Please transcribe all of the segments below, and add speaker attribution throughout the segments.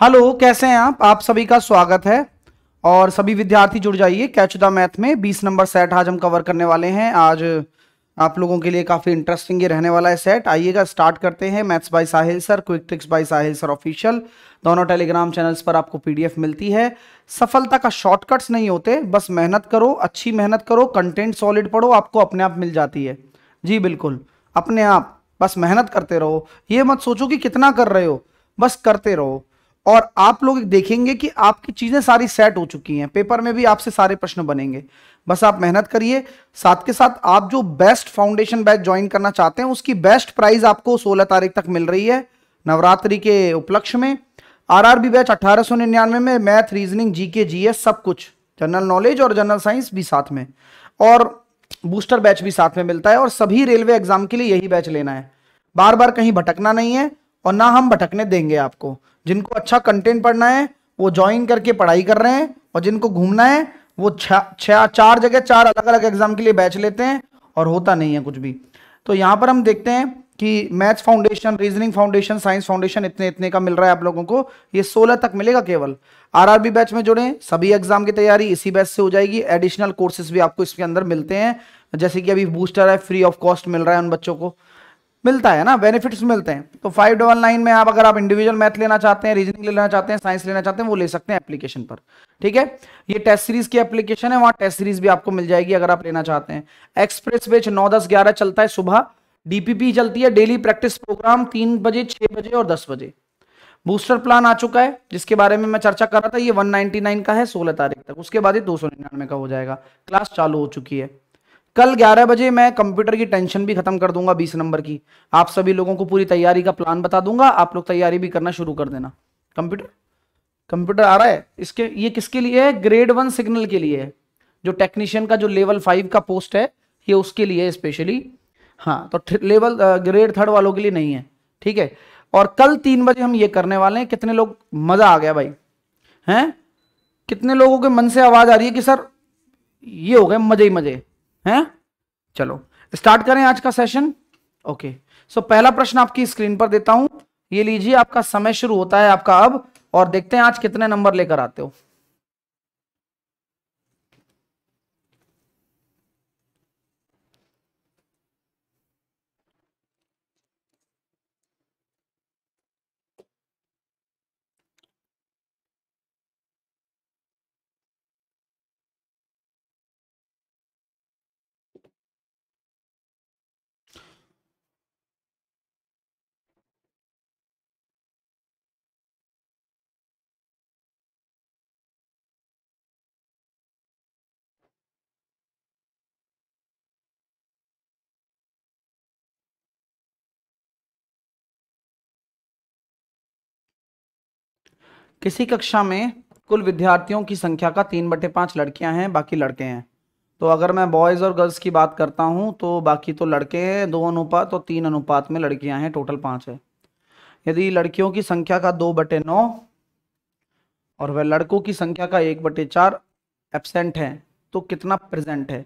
Speaker 1: Hello कैसे हैं आप आप सभी का स्वागत है और सभी विद्यार्थी जुड़ जाइए कैच द मैथ में 20 नंबर सेट आज हम कवर करने वाले हैं आज आप लोगों के लिए काफ़ी इंटरेस्टिंग ये रहने वाला है सेट आइएगा स्टार्ट करते हैं maths by Sahil sir quick tricks by Sahil sir official दोनों टेलीग्राम चैनल्स पर आपको पीडीएफ मिलती है सफलता का शॉर्टकट्स नहीं होते बस मेहनत करो अच्छी मेहनत करो कंटेंट सॉलिड पढ़ो आपको अपने आप मिल जाती है जी बिल्कुल अपने आप बस मेहनत करते रहो ये मत सोचो कि कितना कर रहे हो बस करते रहो और आप लोग देखेंगे कि आपकी चीज़ें सारी सेट हो चुकी हैं पेपर में भी आपसे सारे प्रश्न बनेंगे बस आप मेहनत करिए साथ के साथ आप जो बेस्ट फाउंडेशन बैच ज्वाइन करना चाहते हैं उसकी बेस्ट प्राइस आपको 16 तारीख तक मिल रही है नवरात्रि के उपलक्ष्य में आरआरबी बैच सौ में, में मैथ रीजनिंग जीके जी सब कुछ जनरल नॉलेज और जनरल साइंस भी साथ में और बूस्टर बैच भी साथ में मिलता है और सभी रेलवे एग्जाम के लिए यही बैच लेना है बार बार कहीं भटकना नहीं है और ना हम भटकने देंगे आपको जिनको अच्छा कंटेंट पढ़ना है वो ज्वाइन करके पढ़ाई कर रहे हैं और जिनको घूमना है वो छ चार जगह चार अलग अलग एग्जाम के लिए बैच लेते हैं और होता नहीं है कुछ भी तो यहाँ पर हम देखते हैं कि maths foundation reasoning foundation science foundation इतने इतने का मिल रहा है आप लोगों को ये सोलह तक मिलेगा केवल आरआरबी बैच में जुड़े सभी एग्जाम की तैयारी इसी बैच से हो जाएगी एडिशनल कोर्सेज भी आपको इसके अंदर मिलते हैं जैसे कि अभी बूस्टर है फ्री ऑफ कॉस्ट मिल रहा है उन बच्चों को मिलता है ना बेनिफिट्स मिलते हैं तो फाइव डबल नाइन में आप अगर आप इंडिविजुअल मैथ लेना चाहते हैं रीजनिंग लेना चाहते हैं साइंस लेना चाहते हैं वो ले सकते हैं एप्लीकेशन पर ठीक है ये टेस्ट सीरीज की एप्लीकेशन है वहां टेस्ट सीरीज भी आपको मिल जाएगी अगर आप लेना चाहते हैं एक्सप्रेस बेच नौ दस ग्यारह चलता है सुबह डीपीपी चलती है डेली प्रैक्टिस प्रोग्राम तीन बजे छह बजे और दस बजे बूस्टर प्लान आ चुका है जिसके बारे में मैं चर्चा कर रहा था ये 199 का है 16 तारीख तक उसके बाद ही दो का हो जाएगा क्लास चालू हो चुकी है कल 11 बजे मैं कंप्यूटर की टेंशन भी खत्म कर दूंगा 20 नंबर की आप सभी लोगों को पूरी तैयारी का प्लान बता दूंगा आप लोग तैयारी भी करना शुरू कर देना कंप्यूटर कंप्यूटर आ रहा है इसके ये किसके लिए है ग्रेड वन सिग्नल के लिए है जो टेक्नीशियन का जो लेवल फाइव का पोस्ट है ये उसके लिए स्पेशली हाँ तो लेवल ग्रेड थर्ड वालों के लिए नहीं है ठीक है और कल तीन बजे हम ये करने वाले हैं कितने लोग मजा आ गया भाई हैं कितने लोगों के मन से आवाज आ रही है कि सर ये हो गए मजे ही मजे हैं चलो स्टार्ट करें आज का सेशन ओके सो पहला प्रश्न आपकी स्क्रीन पर देता हूं ये लीजिए आपका समय शुरू होता है आपका अब और देखते हैं आज कितने नंबर लेकर आते हो किसी कक्षा में कुल विद्यार्थियों की संख्या का तीन बटे पाँच लड़कियाँ हैं बाकी लड़के हैं तो अगर मैं बॉयज़ और गर्ल्स की बात करता हूँ तो बाकी तो लड़के हैं दो अनुपात और तीन अनुपात में लड़कियाँ हैं टोटल पाँच है यदि लड़कियों की संख्या का दो बटे नौ और वह लड़कों की संख्या का एक बटे चार एबसेंट है तो कितना प्रेजेंट है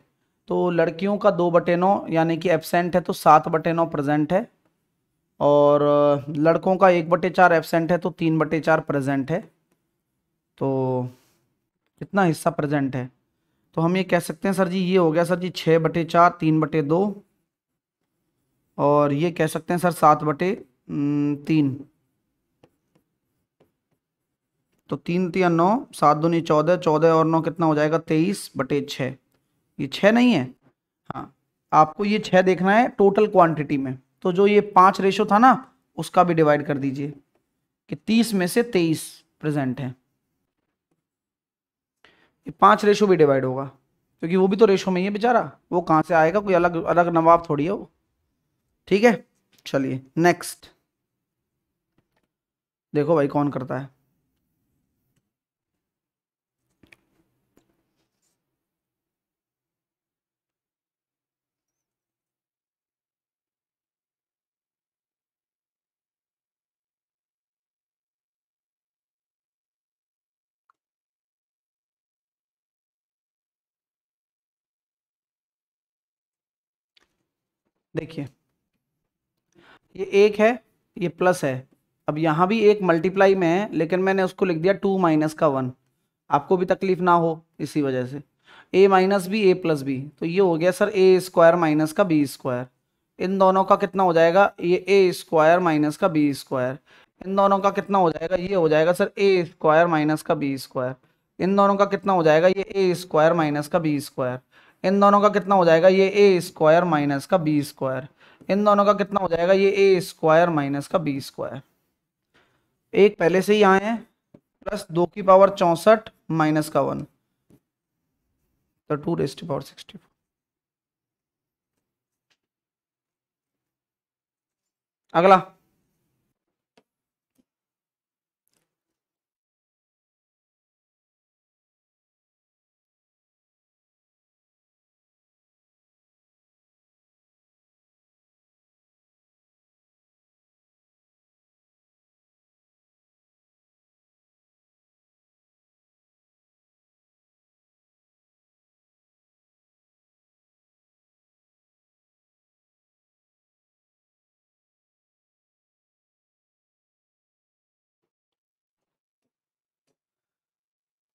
Speaker 1: तो लड़कियों का दो बटे नौ यानी कि एबसेंट है तो सात बटे नौ प्रेजेंट है और लड़कों का एक बटे चार एबसेंट है तो तीन बटे चार प्रजेंट है तो कितना हिस्सा प्रजेंट है तो हम ये कह सकते हैं सर जी ये हो गया सर जी छः बटे चार तीन बटे दो और ये कह सकते हैं सर सात बटे तीन तो तीन तीन नौ सात दूनी चौदह चौदह और नौ कितना हो जाएगा तेईस बटे छः ये छः नहीं है हाँ आपको ये छः देखना है टोटल क्वांटिटी में तो जो ये पाँच रेशो था ना उसका भी डिवाइड कर दीजिए कि तीस में से तेईस प्रेजेंट है ये पाँच रेशो भी डिवाइड होगा क्योंकि वो भी तो रेशो में ही है बेचारा वो कहाँ से आएगा कोई अलग अलग नवाब थोड़ी है वो ठीक है चलिए नेक्स्ट देखो भाई कौन करता है देखिए ये एक है ये प्लस है अब यहाँ भी एक मल्टीप्लाई में है लेकिन मैंने उसको लिख दिया टू माइनस का वन आपको भी तकलीफ ना हो इसी वजह से A minus B A plus B तो ये हो गया सर ए स्क्वायर माइनस का बी स्क्वायर इन दोनों का कितना हो जाएगा ये ए स्क्वायर माइनस का बी स्क्वायर इन दोनों का कितना हो जाएगा ये हो जाएगा सर ए स्क्वायर माइनस का बी स्क्वायर इन दोनों का कितना हो जाएगा ये ए स्क्वायर माइनस का बी स्क्वायर इन दोनों का कितना हो जाएगा ये ए स्क्वायर माइनस का बी स्क्वायर इन दोनों का कितना हो जाएगा ये ए स्क्वायर माइनस का बी स्क्वायर एक पहले से ही आए हैं प्लस दो की पावर चौंसठ माइनस का वन तो टू टू पावर सिक्सटी अगला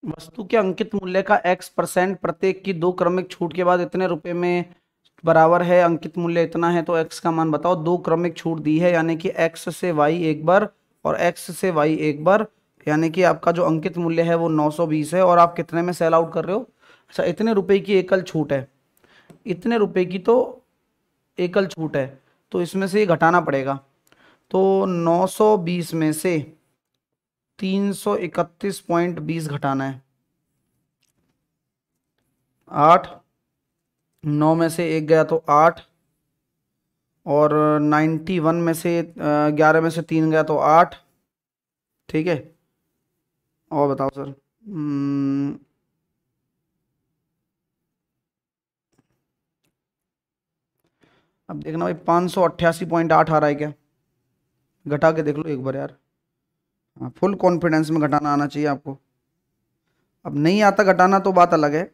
Speaker 1: वस्तु के अंकित मूल्य का x परसेंट प्रत्येक की दो क्रमिक छूट के बाद इतने रुपए में बराबर है अंकित मूल्य इतना है तो x का मान बताओ दो क्रमिक छूट दी है यानी कि x से y एक बार और x से y एक बार यानी कि आपका जो अंकित मूल्य है वो 920 है और आप कितने में सेल आउट कर रहे हो अच्छा इतने रुपए की एकल छूट है इतने रुपए की तो एकल छूट है तो इसमें से ये घटाना पड़ेगा तो नौ में से तीन सौ इकतीस पॉइंट बीस घटाना है आठ नौ में से एक गया तो आठ और नाइन्टी वन में से ग्यारह में से तीन गया तो आठ ठीक है और बताओ सर हम्म, अब देखना भाई पाँच सौ अट्ठासी पॉइंट आठ आ रहा है क्या घटा के देख लो एक बार यार हाँ फुल कॉन्फिडेंस में घटाना आना चाहिए आपको अब नहीं आता घटाना तो बात अलग है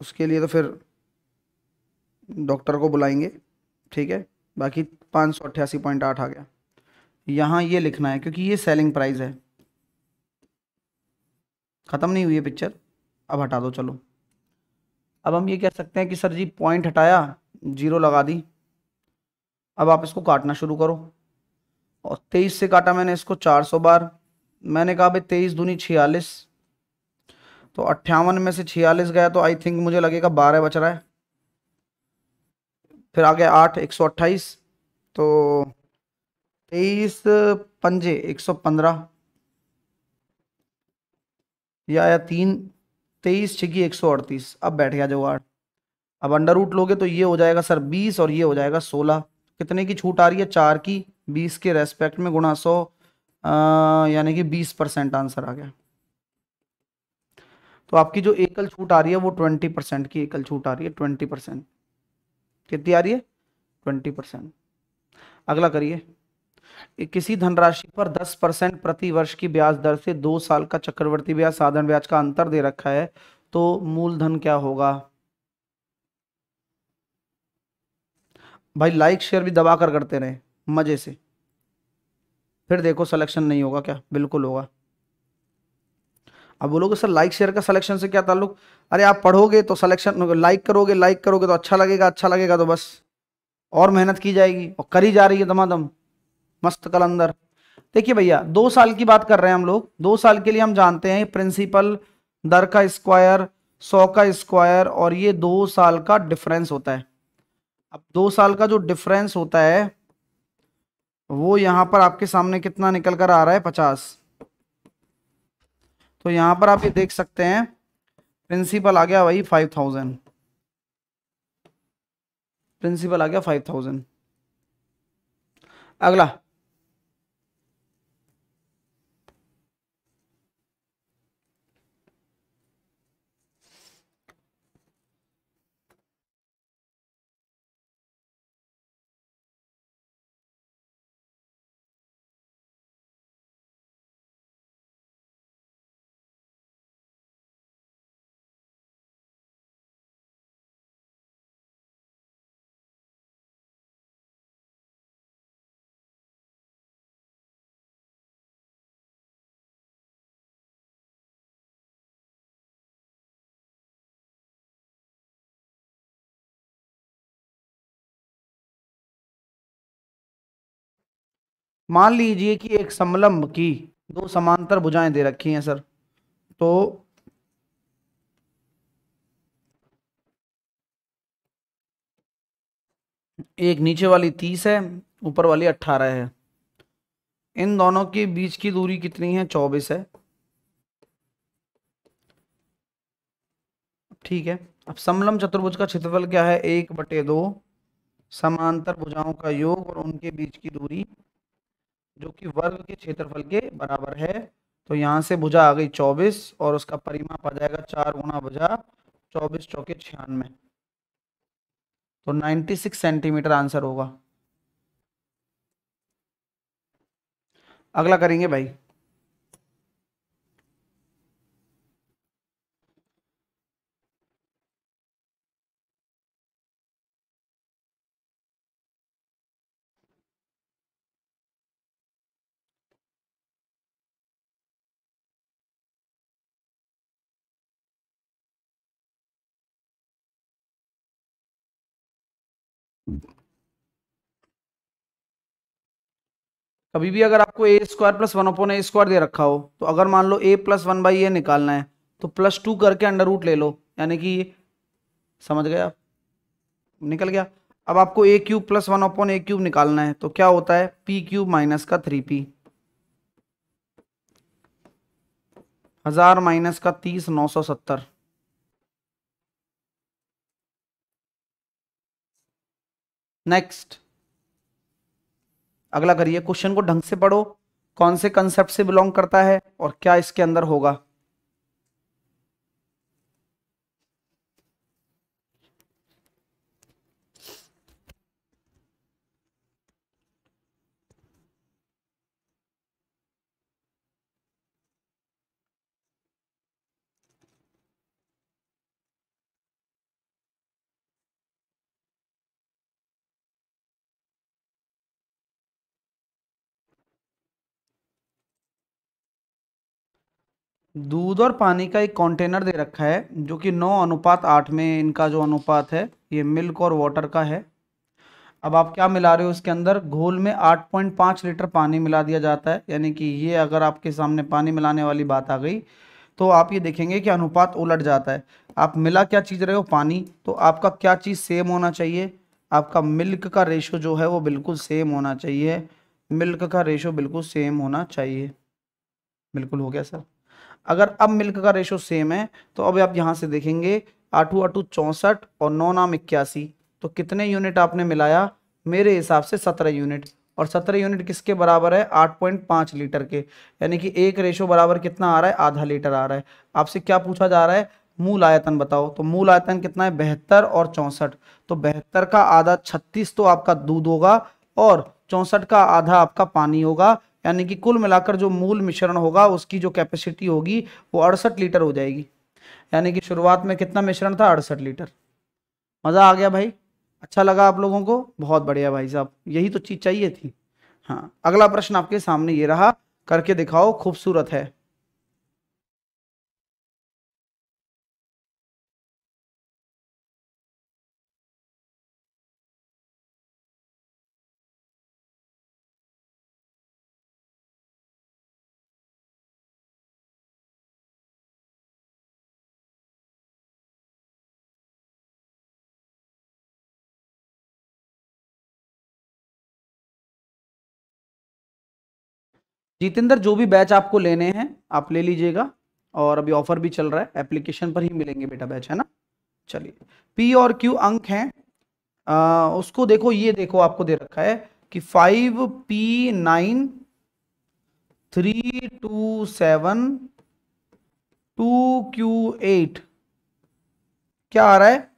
Speaker 1: उसके लिए तो फिर डॉक्टर को बुलाएंगे ठीक है बाकी पाँच सौ अट्ठासी पॉइंट आठ आ गया यहाँ ये लिखना है क्योंकि ये सेलिंग प्राइस है ख़त्म नहीं हुई है पिक्चर अब हटा दो चलो अब हम ये कह सकते हैं कि सर जी पॉइंट हटाया जीरो लगा दी अब आप इसको काटना शुरू करो और तेईस से काटा मैंने इसको चार सौ बार मैंने कहा भाई तेईस दूनी छियालीस तो अट्ठावन में से छियालीस गया तो आई थिंक मुझे लगेगा बारह बच रहा है फिर आ गया आठ एक सौ अट्ठाईस तो तेईस पंजे एक सौ पंद्रह या आया तीन तेईस छिकी एक सौ अड़तीस अब बैठ गया जो आठ अब अंडर रूट लोगे तो ये हो जाएगा सर बीस और ये हो जाएगा सोलह कितने की छूट आ रही है चार की बीस के रेस्पेक्ट में गुणा सौ यानी कि 20 परसेंट आंसर आ गया तो आपकी जो एकल छूट आ रही है वो 20 परसेंट की एकल छूट आ रही है 20 परसेंट कितनी आ रही है 20 परसेंट अगला करिए किसी धनराशि पर 10 परसेंट प्रति वर्ष की ब्याज दर से दो साल का चक्रवर्ती ब्याज साधारण ब्याज का अंतर दे रखा है तो मूलधन क्या होगा भाई लाइक शेयर भी दबा कर करते रहे मजे से फिर देखो सलेक्शन नहीं होगा क्या बिल्कुल होगा अब बोलोगे सर लाइक शेयर का सलेक्शन से क्या ताल्लुक अरे आप पढ़ोगे तो सलेक्शन लाइक करोगे लाइक करोगे तो अच्छा लगेगा अच्छा लगेगा तो बस और मेहनत की जाएगी और करी जा रही है दमादम मस्त कलंदर देखिए भैया दो साल की बात कर रहे हैं हम लोग दो साल के लिए हम जानते हैं प्रिंसिपल दर का स्क्वायर सौ का स्क्वायर और ये दो साल का डिफरेंस होता है अब दो साल का जो डिफरेंस होता है वो यहां पर आपके सामने कितना निकल कर आ रहा है पचास तो यहां पर आप ये देख सकते हैं प्रिंसिपल आ गया वही फाइव थाउजेंड प्रिंसिपल आ गया फाइव थाउजेंड अगला मान लीजिए कि एक समलंब की दो समांतर भुजाएं दे रखी हैं सर तो एक नीचे वाली तीस है ऊपर वाली अट्ठारह है इन दोनों के बीच की दूरी कितनी है चौबीस है ठीक है अब समलम चतुर्भुज का क्षेत्रफल क्या है एक बटे दो समांतर भुजाओं का योग और उनके बीच की दूरी जो कि वर्ग के क्षेत्रफल के बराबर है तो यहाँ से भुजा आ गई चौबीस और उसका परिमाप आ जाएगा चार गुना भुजा चौबीस चौके छियानवे तो 96 सेंटीमीटर आंसर होगा अगला करेंगे भाई कभी भी अगर आपको A square plus one upon A square दे रखा हो तो अगर मान लो A plus one by A निकालना है तो प्लस टू करके अंडर रूट ले लो यानी कि समझ गए आप निकल गया अब आपको A cube plus one upon A cube निकालना है तो क्या होता है पी क्यूब माइनस का थ्री पी हजार माइनस का तीस नौ सौ सत्तर नेक्स्ट अगला करिए क्वेश्चन को ढंग से पढ़ो कौन से कंसेप्ट से बिलोंग करता है और क्या इसके अंदर होगा दूध और पानी का एक कंटेनर दे रखा है जो कि नौ अनुपात आठ में इनका जो अनुपात है ये मिल्क और वाटर का है अब आप क्या मिला रहे हो उसके अंदर घोल में आठ पॉइंट पाँच लीटर पानी मिला दिया जाता है यानी कि ये अगर आपके सामने पानी मिलाने वाली बात आ गई तो आप ये देखेंगे कि अनुपात उलट जाता है आप मिला क्या चीज़ रहे हो पानी तो आपका क्या चीज़ सेम होना चाहिए आपका मिल्क का रेशो जो है वो बिल्कुल सेम होना चाहिए मिल्क का रेशो बिल्कुल सेम होना चाहिए बिल्कुल हो गया सर अगर अब मिल्क का रेशो सेम है तो अब आप यहाँ से देखेंगे आठू आठू चौंसठ और नौ नाम इक्यासी तो कितने यूनिट आपने मिलाया मेरे हिसाब से सत्रह यूनिट और सत्रह यूनिट किसके बराबर है आठ पॉइंट पाँच लीटर के यानी कि एक रेशो बराबर कितना आ रहा है आधा लीटर आ रहा है आपसे क्या पूछा जा रहा है मूल आयतन बताओ तो मूल आयतन कितना है बेहतर और चौंसठ तो बेहतर का आधा छत्तीस तो आपका दूध होगा और चौंसठ का आधा आपका पानी होगा यानी कि कुल मिलाकर जो मूल मिश्रण होगा उसकी जो कैपेसिटी होगी वो अड़सठ लीटर हो जाएगी यानी कि शुरुआत में कितना मिश्रण था अड़सठ लीटर मज़ा आ गया भाई अच्छा लगा आप लोगों को बहुत बढ़िया भाई साहब यही तो चीज़ चाहिए थी हाँ अगला प्रश्न आपके सामने ये रहा करके दिखाओ खूबसूरत है जितेंद्र जो भी बैच आपको लेने हैं आप ले लीजिएगा और अभी ऑफर भी चल रहा है एप्लीकेशन पर ही मिलेंगे बेटा बैच है ना चलिए पी और क्यू अंक हैं उसको देखो ये देखो आपको दे रखा है कि five P nine three two seven two Q eight क्या आ रहा है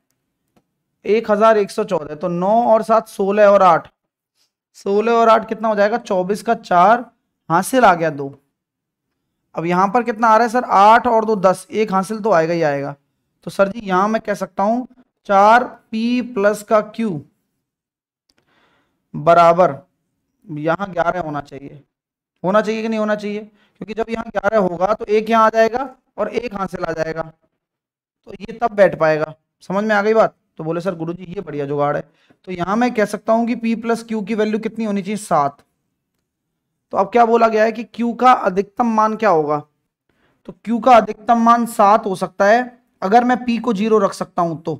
Speaker 1: एक हजार एक सौ चौदह तो नौ और सात सोलह और आठ सोलह और आठ कितना हो जाएगा चौबीस का चार हासिल आ गया दो अब यहां पर कितना आ रहा है सर आठ और दो दस एक हासिल तो आएगा ही आएगा तो सर जी यहां मैं कह सकता हूं चार पी प्लस का क्यू बराबर यहां ग्यारह होना चाहिए होना चाहिए कि नहीं होना चाहिए क्योंकि जब यहां ग्यारह होगा तो एक यहां आ जाएगा और एक हासिल आ जाएगा तो ये तब बैठ पाएगा समझ में आ गई बात तो बोले सर गुरुजी ये बढ़िया जुगाड़ है तो यहां मैं कह सकता हूं कि पी प्लस क्यू की वैल्यू कितनी होनी चाहिए सात तो अब क्या बोला गया है कि क्यू का अधिकतम मान क्या होगा तो क्यू का अधिकतम मान सात हो सकता है अगर मैं पी को जीरो रख सकता हूं तो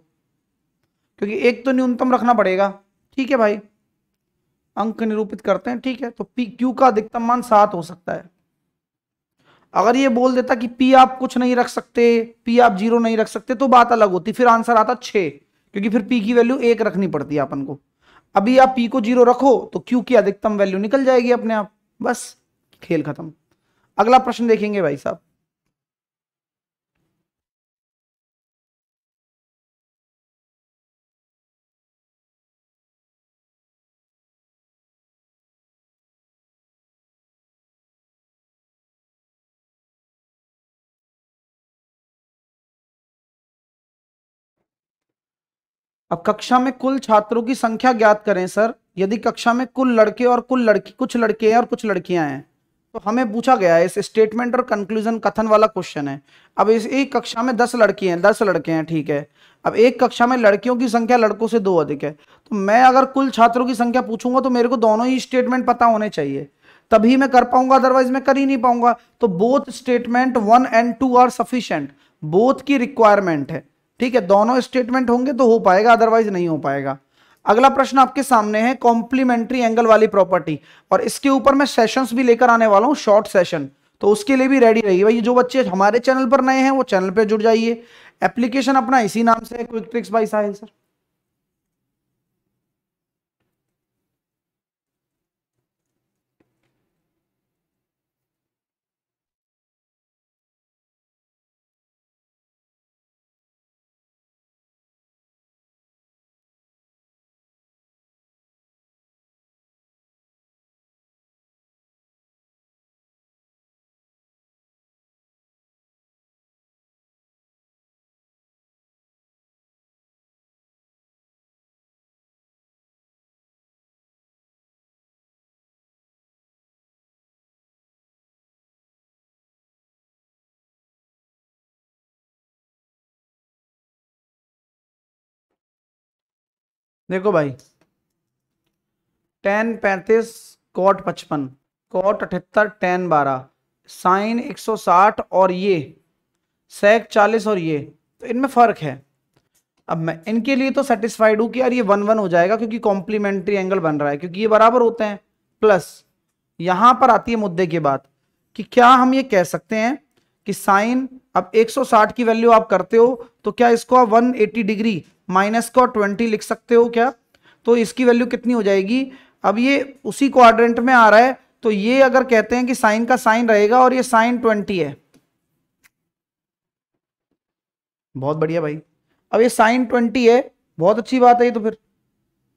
Speaker 1: क्योंकि एक तो न्यूनतम रखना पड़ेगा ठीक है भाई अंक निरूपित करते हैं ठीक है तो पी क्यू का अधिकतम मान सात हो सकता है अगर ये बोल देता कि पी आप कुछ नहीं रख सकते पी आप जीरो नहीं रख सकते तो बात अलग होती फिर आंसर आता छे क्योंकि फिर पी की वैल्यू एक रखनी पड़ती है अपन को अभी आप पी को जीरो रखो तो क्यू की अधिकतम वैल्यू निकल जाएगी अपने आप बस खेल खत्म अगला प्रश्न देखेंगे भाई साहब अब कक्षा में कुल छात्रों की संख्या ज्ञात करें सर यदि कक्षा में कुल लड़के और कुल लड़की कुछ लड़के हैं और कुछ लड़कियां हैं तो हमें पूछा गया है इस स्टेटमेंट और कंक्लूजन कथन वाला क्वेश्चन है अब इस एक कक्षा में दस लड़की हैं दस लड़के हैं ठीक है अब एक कक्षा में लड़कियों की संख्या लड़कों से दो अधिक है तो मैं अगर कुल छात्रों की संख्या पूछूंगा तो मेरे को दोनों ही स्टेटमेंट पता होने चाहिए तभी मैं कर पाऊंगा अदरवाइज मैं कर ही नहीं पाऊंगा तो both statement one and two are sufficient both की रिक्वायरमेंट है ठीक है दोनों स्टेटमेंट होंगे तो हो पाएगा अदरवाइज नहीं हो पाएगा अगला प्रश्न आपके सामने है कॉम्प्लीमेंट्री एंगल वाली प्रॉपर्टी और इसके ऊपर मैं सेशंस भी लेकर आने वाला हूं शॉर्ट सेशन तो उसके लिए भी रेडी रहिए भाई जो बच्चे हमारे चैनल पर नए हैं वो चैनल पर जुड़ जाइए एप्लीकेशन अपना इसी नाम से है quick tricks by Sahil sir देखो भाई टेन पैंतीस कोट पचपन कोट अठहत्तर टेन बारह साइन एक सौ साठ और ये सेक चालीस और ये तो इनमें फ़र्क है अब मैं इनके लिए तो सेटिस्फाइड हूँ कि यार ये वन वन हो जाएगा क्योंकि कॉम्प्लीमेंट्री एंगल बन रहा है क्योंकि ये बराबर होते हैं प्लस यहां पर आती है मुद्दे की बात कि क्या हम ये कह सकते हैं कि साइन अब 160 की वैल्यू आप करते हो तो क्या इसको आप 180 डिग्री माइनस को 20 लिख सकते हो क्या तो इसकी वैल्यू कितनी हो जाएगी अब ये उसी क्वाड्रेंट में आ रहा है तो ये अगर कहते हैं कि साइन का साइन रहेगा और ये साइन 20 है बहुत बढ़िया भाई अब ये साइन 20 है बहुत अच्छी बात है ये तो फिर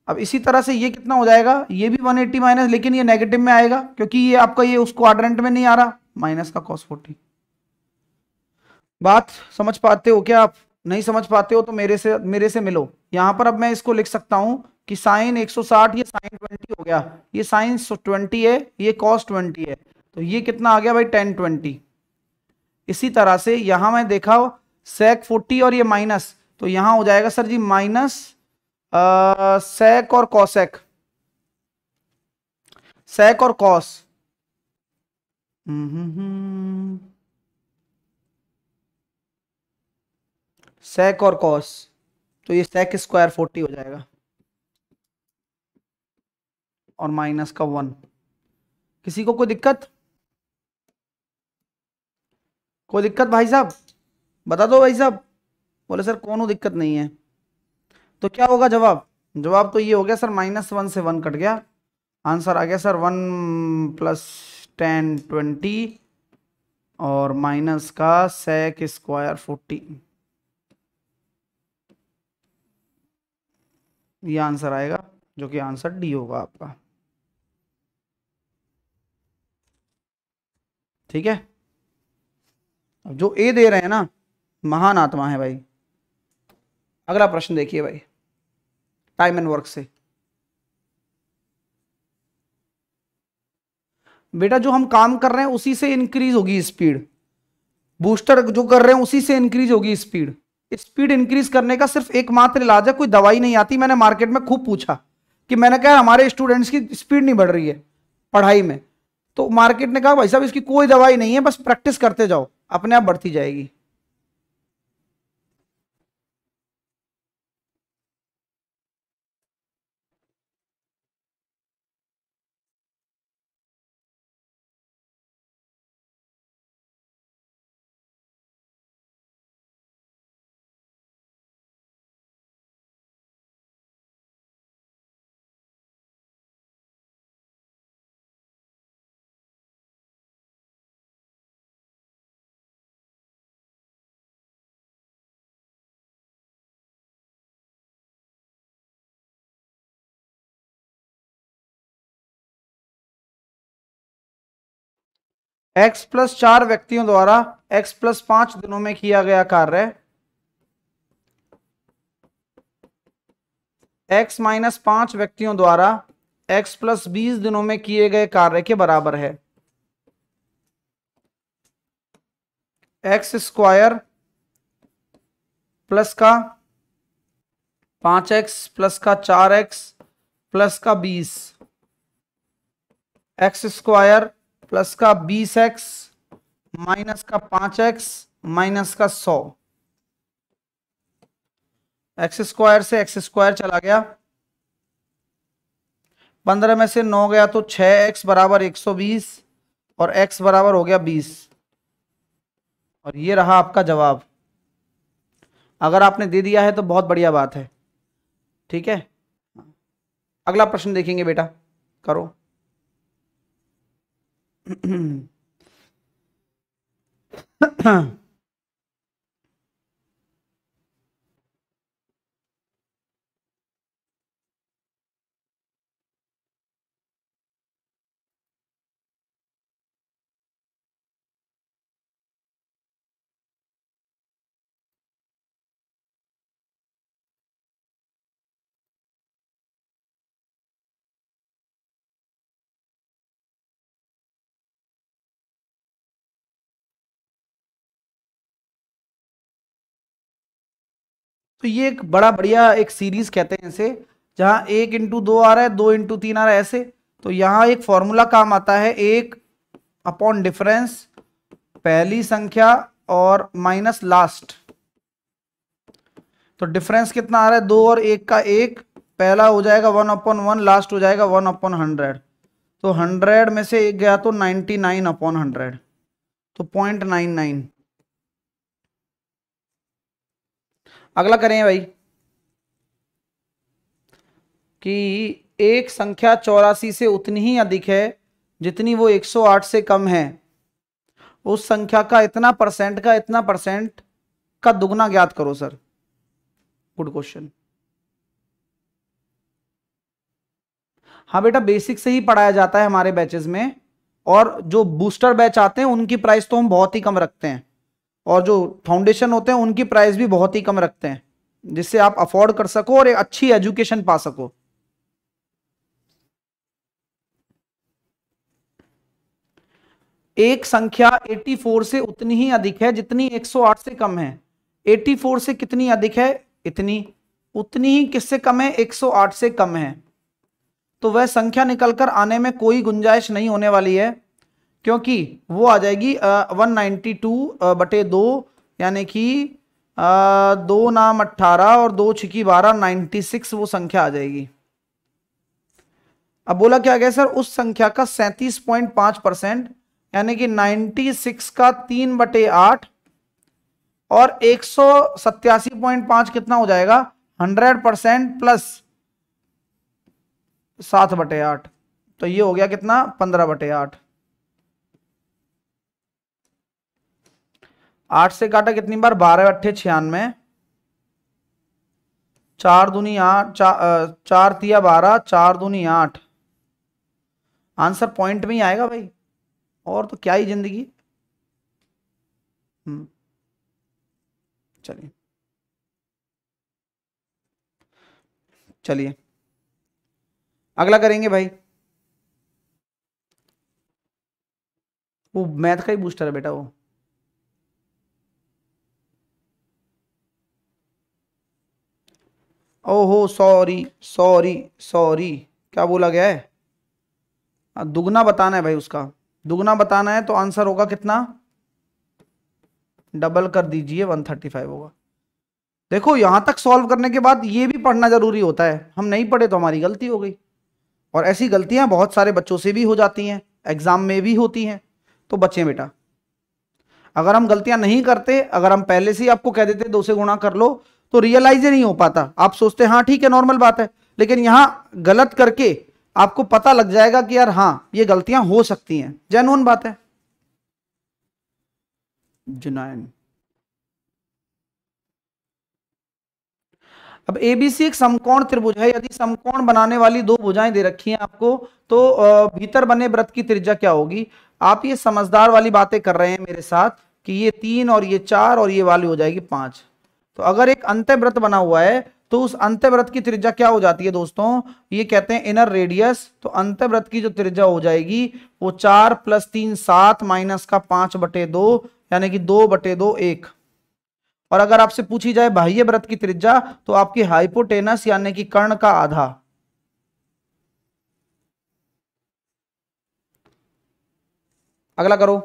Speaker 1: अब इसी तरह से ये कितना हो जाएगा ये भी एट्टी माइनस लेकिन ये नेगेटिव में आएगा क्योंकि ये आपका ये उस क्वाड्रेंट में नहीं आ रहा माइनस का कॉस फोर्टी बात समझ पाते हो क्या आप नहीं समझ पाते हो तो मेरे से मेरे से मिलो यहां पर अब मैं इसको लिख सकता हूं कि साइन 160 ये साइन 20 हो गया ये साइन 20 है ये कॉस 20 है तो ये कितना आ गया भाई टेन 20 इसी तरह से यहां मैं देखा सेक 40 और ये माइनस तो यहां हो जाएगा सर जी माइनस सेक और कॉसेक सेक और कॉस हम्म हम्म, हम्म। सेक और कॉस तो ये सेक स्क्वायर फोर्टी हो जाएगा और माइनस का वन किसी को कोई दिक्कत कोई दिक्कत भाई साहब बता दो भाई साहब बोले सर कौन हो दिक्कत नहीं है तो क्या होगा जवाब जवाब तो ये हो गया सर माइनस वन से वन कट गया आंसर आ गया sir one plus ten twenty और माइनस का सेक स्क्वायर फोर्टी ये आंसर आएगा जो कि आंसर डी होगा आपका ठीक है अब जो ए दे रहे हैं ना महान आत्मा है भाई अगला प्रश्न देखिए भाई टाइम एंड वर्क से बेटा जो हम काम कर रहे हैं उसी से इंक्रीज होगी स्पीड बूस्टर जो कर रहे हैं उसी से इंक्रीज होगी स्पीड स्पीड इंक्रीज करने का सिर्फ एकमात्र इलाज है कोई दवाई नहीं आती मैंने मार्केट में खूब पूछा कि मैंने कहा हमारे स्टूडेंट्स की स्पीड नहीं बढ़ रही है पढ़ाई में तो मार्केट ने कहा भाई साहब इसकी कोई दवाई नहीं है बस प्रैक्टिस करते जाओ अपने आप बढ़ती जाएगी एक्स प्लस चार व्यक्तियों द्वारा एक्स प्लस पांच दिनों में किया गया कार्य एक्स माइनस पांच व्यक्तियों द्वारा एक्स प्लस बीस दिनों में किए गए कार्य के बराबर है एक्स स्क्वायर प्लस का पांच एक्स प्लस का चार एक्स प्लस का बीस एक्स स्क्वायर प्लस का बीस एक्स माइनस का पांच एक्स माइनस का सौ एक्स स्क्वायर से एक्स स्क्वायर चला गया पंद्रह में से नौ गया तो छह एक्स बराबर एक सौ बीस और एक्स बराबर हो गया बीस और ये रहा आपका जवाब अगर आपने दे दिया है तो बहुत बढ़िया बात है ठीक है अगला प्रश्न देखेंगे बेटा करो Huh. तो ये एक बड़ा बढ़िया एक सीरीज कहते हैं इसे जहां एक इंटू दो आ रहा है दो इंटू तीन आ रहा है ऐसे तो यहां एक फॉर्मूला काम आता है एक अपॉन डिफरेंस पहली संख्या और माइनस लास्ट तो डिफरेंस कितना आ रहा है दो और एक का एक पहला हो जाएगा वन अपॉन वन लास्ट हो जाएगा वन अपॉन हंड्रेड तो हंड्रेड में से एक गया तो नाइनटी नाइन अपॉन हंड्रेड तो पॉइंट नाइन नाइन अगला करें भाई कि एक संख्या चौरासी से उतनी ही अधिक है जितनी वो 108 से कम है उस संख्या का इतना परसेंट का इतना परसेंट का दुगना ज्ञात करो सर गुड क्वेश्चन हाँ बेटा बेसिक से ही पढ़ाया जाता है हमारे बैचेस में और जो बूस्टर बैच आते हैं उनकी प्राइस तो हम बहुत ही कम रखते हैं और जो फाउंडेशन होते हैं उनकी प्राइस भी बहुत ही कम रखते हैं जिससे आप अफोर्ड कर सको और एक अच्छी एजुकेशन पा सको एक संख्या 84 से उतनी ही अधिक है जितनी 108 से कम है 84 से कितनी अधिक है इतनी उतनी ही किससे कम है 108 से कम है तो वह संख्या निकलकर आने में कोई गुंजाइश नहीं होने वाली है क्योंकि वो आ जाएगी वन नाइन्टी टू बटे दो यानी कि दो नाम अट्ठारह और दो छिकी बारह नाइन्टी सिक्स वो संख्या आ जाएगी अब बोला क्या गया सर उस संख्या का सैंतीस पॉइंट पांच परसेंट यानी कि नाइन्टी सिक्स का तीन बटे आठ और एक सौ सत्यासी पॉइंट पांच कितना हो जाएगा हंड्रेड परसेंट प्लस सात बटे आठ तो ये हो गया कितना पंद्रह बटे आठ आठ से काटा कितनी बार बारह अट्ठे छियानवे चार दूनी आठ चा, चार तिया बारह चार दूनी आठ आंसर पॉइंट में ही आएगा भाई और तो क्या ही जिंदगी हम्म। चलिए चलिए अगला करेंगे भाई वो मैथ का ही बूस्टर है बेटा वो ओहो सॉरी सॉरी सॉरी क्या बोला गया है हाँ, दुगना बताना है भाई उसका दुगना बताना है तो आंसर होगा कितना डबल कर दीजिए 135 होगा देखो यहां तक सॉल्व करने के बाद ये भी पढ़ना जरूरी होता है हम नहीं पढ़े तो हमारी गलती हो गई और ऐसी गलतियां बहुत सारे बच्चों से भी हो जाती हैं एग्जाम में भी होती हैं तो बचे बेटा अगर हम गलतियां नहीं करते अगर हम पहले से ही आपको कह देते दो से गुणा कर लो तो रियलाइज ही नहीं हो पाता आप सोचते हैं हाँ ठीक है नॉर्मल बात है लेकिन यहाँ गलत करके आपको पता लग जाएगा कि यार हाँ ये गलतियां हो सकती हैं जेनुअन बात है जुनैन अब एबीसी एक समकोण त्रिभुज है यदि समकोण बनाने वाली दो भुजाएं दे रखी हैं आपको तो भीतर बने व्रत की त्रिज्या क्या होगी आप ये समझदार वाली बातें कर रहे हैं मेरे साथ कि ये तीन और ये चार और ये वाली हो जाएगी पांच तो अगर एक अंत्य व्रत बना हुआ है तो उस अंत्य व्रत की त्रिज्या क्या हो जाती है दोस्तों ये कहते हैं इनर रेडियस तो अंत्य व्रत की जो त्रिज्या हो जाएगी वो चार प्लस तीन सात माइनस का पांच बटे दो यानी कि दो बटे दो एक और अगर आपसे पूछी जाए बाह्य व्रत की त्रिज्या तो आपकी हाइपोटेनस यानी कि कर्ण का आधा अगला करो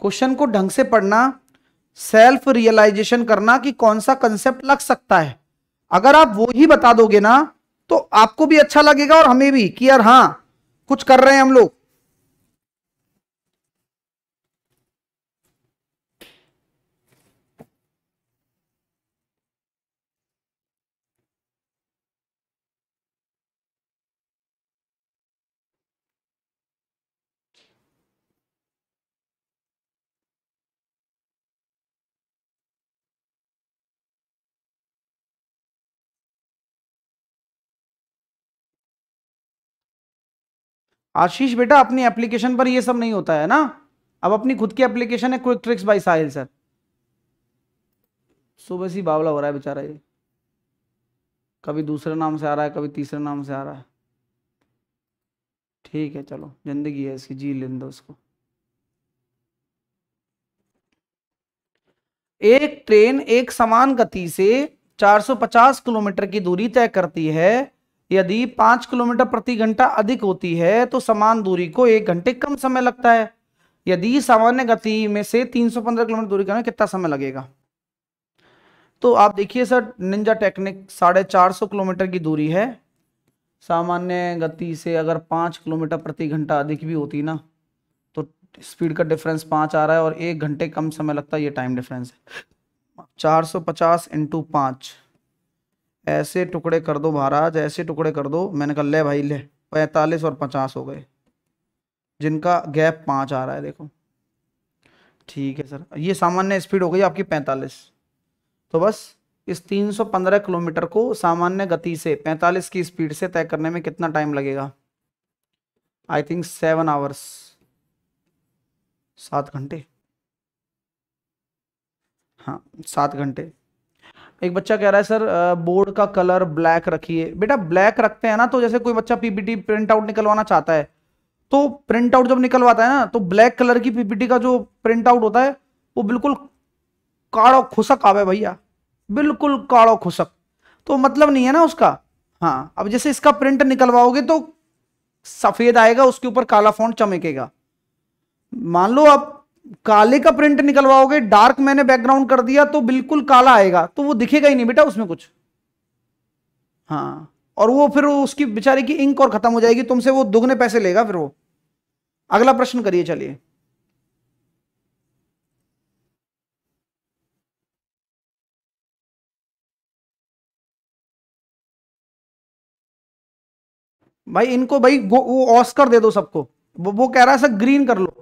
Speaker 1: क्वेश्चन को ढंग से पढ़ना सेल्फ रियलाइजेशन करना कि कौन सा कंसेप्ट लग सकता है अगर आप वो ही बता दोगे ना तो आपको भी अच्छा लगेगा और हमें भी कि यार हाँ कुछ कर रहे हैं हम लोग आशीष बेटा अपनी एप्लीकेशन पर ये सब नहीं होता है ना अब अपनी खुद की एप्लीकेशन है quick tricks by Sahil sir सुबह से बावला हो रहा है बेचारा ये कभी दूसरे नाम से आ रहा है कभी तीसरे नाम से आ रहा है ठीक है चलो जिंदगी है इसकी जी लेने दो उसको एक ट्रेन एक समान गति से 450 किलोमीटर की दूरी तय करती है यदि पांच किलोमीटर प्रति घंटा अधिक होती है तो समान दूरी को एक घंटे कम समय लगता है यदि सामान्य गति में से 315 किलोमीटर दूरी करने कितना समय लगेगा तो आप देखिए सर निंजा टेक्निक साढ़े चार सौ किलोमीटर की दूरी है सामान्य गति से अगर पाँच किलोमीटर प्रति घंटा अधिक भी होती ना तो स्पीड का डिफरेंस पाँच आ रहा है और एक घंटे कम समय लगता है ये टाइम डिफरेंस है चार सौ पचास इंटू पांच ऐसे टुकड़े कर दो महाराज ऐसे टुकड़े कर दो मैंने कहा ले भाई ले पैंतालीस और पचास हो गए जिनका गैप पाँच आ रहा है देखो ठीक है सर ये सामान्य स्पीड हो गई आपकी पैंतालीस तो बस इस तीन सौ पंद्रह किलोमीटर को सामान्य गति से पैंतालीस की स्पीड से तय करने में कितना टाइम लगेगा आई थिंक सेवन आवर्स सात घंटे हाँ सात घंटे एक बच्चा कह रहा है सर बोर्ड का कलर ब्लैक रखिए बेटा ब्लैक रखते हैं ना तो जैसे कोई बच्चा पीपीटी प्रिंट आउट निकलवाना चाहता है तो प्रिंट आउट जब निकलवाता है ना तो ब्लैक कलर की पीपीटी का जो प्रिंट आउट होता है वो बिल्कुल काड़ो खुशक आवे भैया बिल्कुल काड़ो खुशक तो मतलब नहीं है ना उसका हाँ अब जैसे इसका प्रिंट निकलवाओगे तो सफेद आएगा उसके ऊपर काला फोन चमकेगा मान लो आप काले का प्रिंट निकलवाओगे डार्क मैंने बैकग्राउंड कर दिया तो बिल्कुल काला आएगा तो वो दिखेगा ही नहीं बेटा उसमें कुछ हाँ और वो फिर उसकी बेचारे की इंक और खत्म हो जाएगी तुमसे वो दुगने पैसे लेगा फिर वो अगला प्रश्न करिए चलिए भाई इनको भाई वो ऑस्कर दे दो सबको वो, वो कह रहा है सर ग्रीन कर लो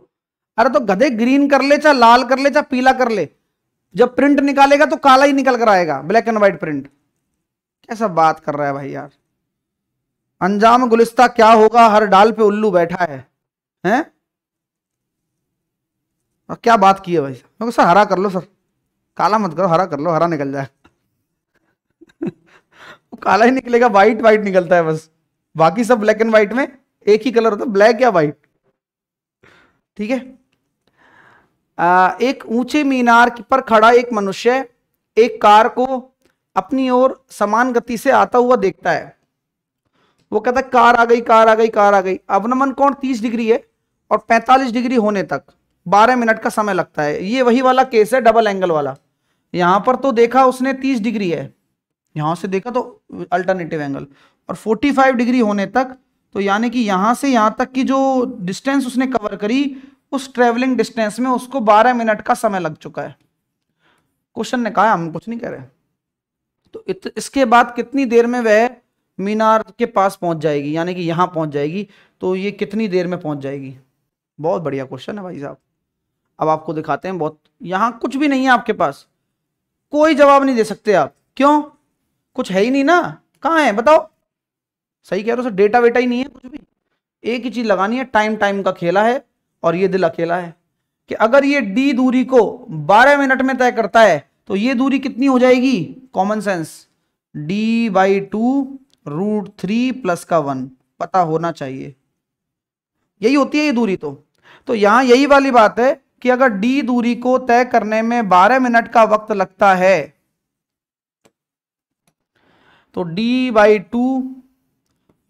Speaker 1: अरे तो गधे ग्रीन कर ले चाहे लाल कर ले चाहे पीला कर ले जब प्रिंट निकालेगा तो काला ही निकल कर आएगा ब्लैक एंड व्हाइट प्रिंट कैसा बात कर रहा है भाई यार अंजाम गुलिस्ता क्या होगा हर डाल पे उल्लू बैठा है हैं और क्या बात की है भाई तो सर हरा कर लो सर काला मत करो हरा कर लो हरा निकल जाए काला ही निकलेगा व्हाइट व्हाइट निकलता है बस बाकी सब ब्लैक एंड व्हाइट में एक ही कलर होता है ब्लैक या वाइट ठीक है एक ऊंचे मीनार पर खड़ा एक मनुष्य एक कार को अपनी ओर समान गति से आता हुआ देखता है वो कहता है कार आ गई कार आ गई कार आ गई अवनमन कौन 30 डिग्री है और 45 डिग्री होने तक 12 मिनट का समय लगता है ये वही वाला केस है डबल एंगल वाला यहां पर तो देखा उसने 30 डिग्री है यहां से देखा तो अल्टरनेटिव एंगल और 45 डिग्री होने तक तो यानी कि यहां से यहां तक की जो डिस्टेंस उसने कवर करी उस ट्रेवलिंग डिस्टेंस में उसको 12 मिनट का समय लग चुका है क्वेश्चन ने कहा हम कुछ नहीं कह रहे तो इत, इसके बाद कितनी देर में वह मीनार के पास पहुंच जाएगी यानी कि यहां पहुंच जाएगी तो ये कितनी देर में पहुंच जाएगी बहुत बढ़िया क्वेश्चन है भाई साहब अब आपको दिखाते हैं बहुत यहां कुछ भी नहीं है आपके पास कोई जवाब नहीं दे सकते आप क्यों कुछ है ही नहीं ना कहा है बताओ सही कह रहे हो सर डेटा वेटा ही नहीं है कुछ भी एक ही चीज लगानी है टाइम टाइम का खेला है और ये दिल अकेला है कि अगर ये डी दूरी को 12 मिनट में तय करता है तो ये दूरी कितनी हो जाएगी common sense D by two root three plus का वन पता होना चाहिए यही होती है ये दूरी तो तो यहां यही वाली बात है कि अगर डी दूरी को तय करने में 12 मिनट का वक्त लगता है तो D by two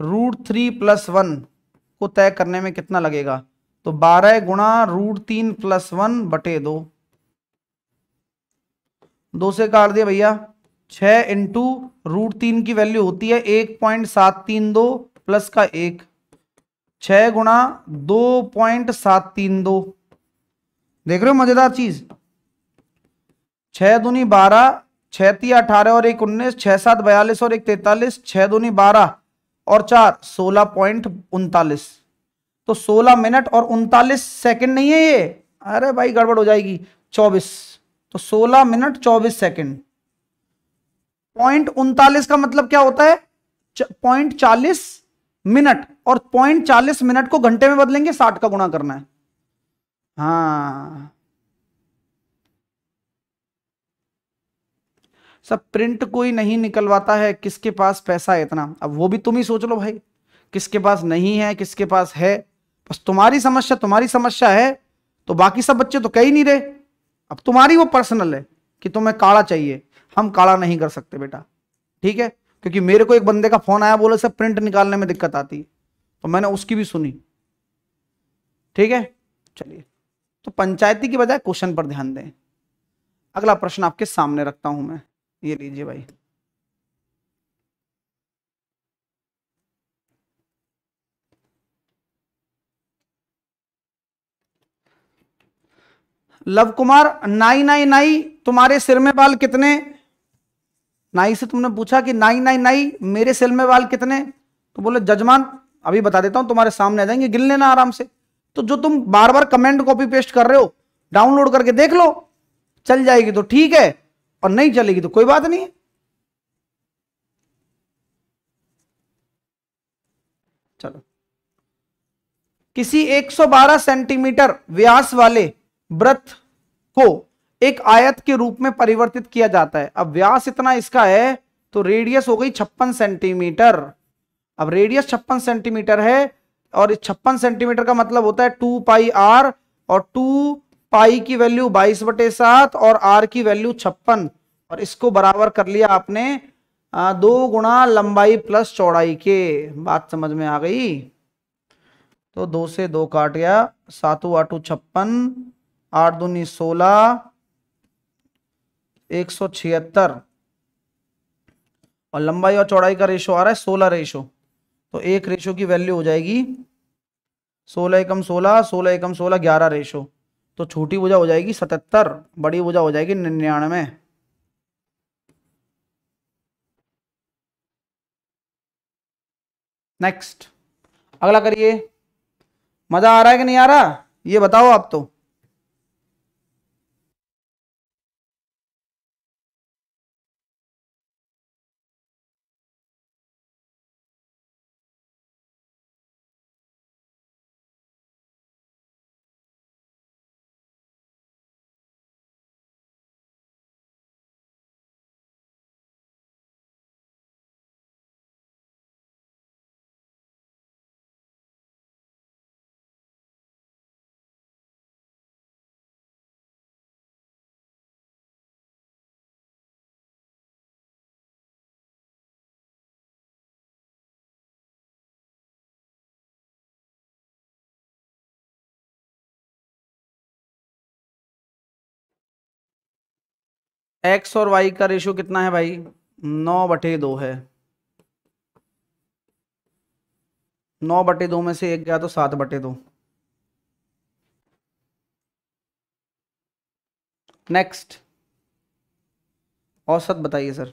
Speaker 1: root three plus one को तय करने में कितना लगेगा तो बारह गुणा रूट तीन प्लस वन बटे दो दो से काट दिया भैया छः इंटू रूट तीन की वैल्यू होती है एक पॉइंट सात तीन दो प्लस का एक छः गुणा दो पॉइंट सात तीन दो देख रहे हो मजेदार चीज छः दूनी बारह छह ती अठारह और एक उन्नीस छह सात बयालीस और एक तैतालीस छह दूनी बारह और चार सोलह पॉइंट उनतालीस तो 16 मिनट और उनतालीस सेकंड नहीं है ये अरे भाई गड़बड़ हो जाएगी 24 तो 16 मिनट 24 सेकंड पॉइंट उनतालीस का मतलब क्या होता है पॉइंट चालीस मिनट और पॉइंट चालीस मिनट को घंटे में बदलेंगे साठ का गुणा करना है हाँ सब प्रिंट कोई नहीं निकलवाता है किसके पास पैसा है इतना अब वो भी तुम ही सोच लो भाई किसके पास नहीं है किसके पास है बस तुम्हारी समस्या तुम्हारी समस्या है तो बाकी सब बच्चे तो कह ही नहीं रहे अब तुम्हारी वो पर्सनल है कि तुम्हें काला चाहिए हम काढ़ा नहीं कर सकते बेटा ठीक है क्योंकि मेरे को एक बंदे का फोन आया बोले सर प्रिंट निकालने में दिक्कत आती है तो मैंने उसकी भी सुनी ठीक है चलिए तो पंचायती की बजाय क्वेश्चन पर ध्यान दें अगला प्रश्न आपके सामने रखता हूं मैं ये लीजिए भाई लव कुमार नाई नाई नाई तुम्हारे सिर में बाल कितने नाई से तुमने पूछा कि नाई नाई नाई मेरे सिर में बाल कितने तो बोले जजमान अभी बता देता हूं तुम्हारे सामने आ जाएंगे गिन लेना आराम से तो जो तुम बार बार कमेंट कॉपी पेस्ट कर रहे हो डाउनलोड करके देख लो चल जाएगी तो ठीक है और नहीं चलेगी तो कोई बात नहीं है चलो किसी 112 सेंटीमीटर व्यास वाले व्रत को एक आयत के रूप में परिवर्तित किया जाता है अब व्यास इतना इसका है तो रेडियस हो गई छप्पन सेंटीमीटर अब रेडियस छप्पन सेंटीमीटर है और इस छप्पन सेंटीमीटर का मतलब होता है टू पाई आर और टू पाई की वैल्यू बाईस बटे सात और आर की वैल्यू छप्पन और इसको बराबर कर लिया आपने दो गुणा लंबाई प्लस चौड़ाई के बात समझ में आ गई तो दो से दो काट गया सातों आठों छप्पन आठ दूनी सोलह एक सौ छिहत्तर और लंबाई और चौड़ाई का रेशो आ रहा है सोलह रेशो तो एक रेशो की वैल्यू हो जाएगी सोलह एकम सोलह सोलह एकम सोलह ग्यारह रेशो तो छोटी भुजा हो जाएगी सतहत्तर बड़ी भुजा हो जाएगी निन्यानवे नेक्स्ट अगला करिए मजा आ रहा है कि नहीं आ रहा ये बताओ आप तो एक्स और वाई का रेशियो कितना है भाई नौ बटे दो है नौ बटे दो में से एक गया तो सात बटे दो नेक्स्ट औसत बताइए सर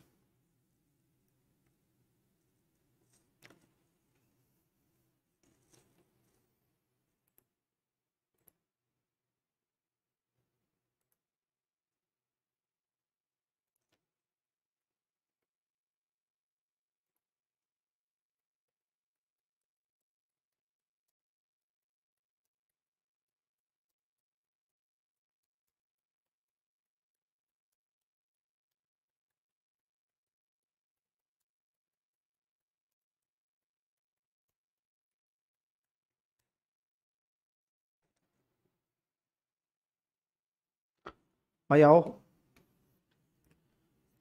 Speaker 1: भाई आओ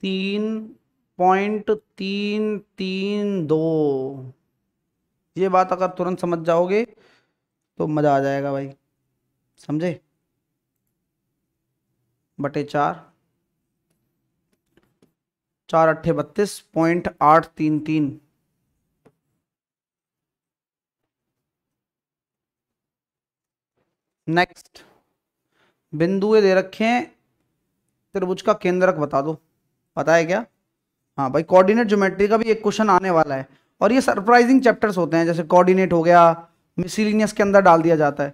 Speaker 1: तीन पॉइंट तीन तीन दो ये बात अगर तुरंत समझ जाओगे तो मज़ा आ जाएगा भाई समझे बटे चार चार अट्ठे बत्तीस पॉइंट आठ तीन तीन नेक्स्ट बिंदुए दे रखे हैं त्रिभुज का केंद्रक बता दो पता है क्या हाँ भाई कोऑर्डिनेट ज्योमेट्री का भी एक क्वेश्चन आने वाला है और ये सरप्राइजिंग चैप्टर्स होते हैं जैसे कोऑर्डिनेट हो गया मिसिलिनियस के अंदर डाल दिया जाता है